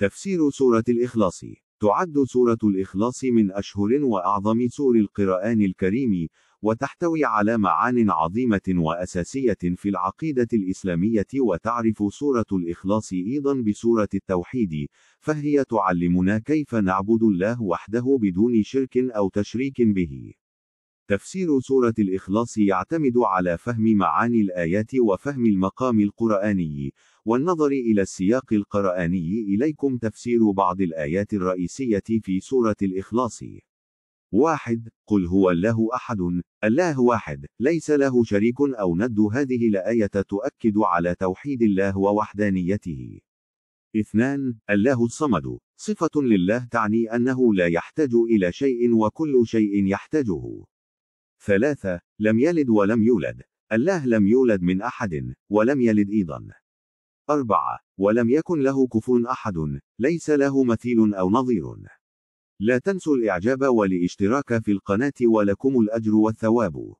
تفسير سورة الإخلاص تعد سورة الإخلاص من أشهر وأعظم سور القرآن الكريم، وتحتوي على معان عظيمة وأساسية في العقيدة الإسلامية وتعرف سورة الإخلاص أيضا بسورة التوحيد، فهي تعلمنا كيف نعبد الله وحده بدون شرك أو تشريك به. تفسير سورة الإخلاص يعتمد على فهم معاني الآيات وفهم المقام القرآني، والنظر إلى السياق القرآني إليكم تفسير بعض الآيات الرئيسية في سورة الإخلاص. واحد قل هو الله أحد الله واحد ليس له شريك أو ند هذه الآية تؤكد على توحيد الله ووحدانيته اثنان الله الصمد صفة لله تعني أنه لا يحتاج إلى شيء وكل شيء يحتاجه ثلاثة لم يلد ولم يولد الله لم يولد من أحد ولم يلد أيضا أربعة ولم يكن له كفوا أحد ليس له مثيل أو نظير لا تنسوا الإعجاب والاشتراك في القناة ولكم الأجر والثواب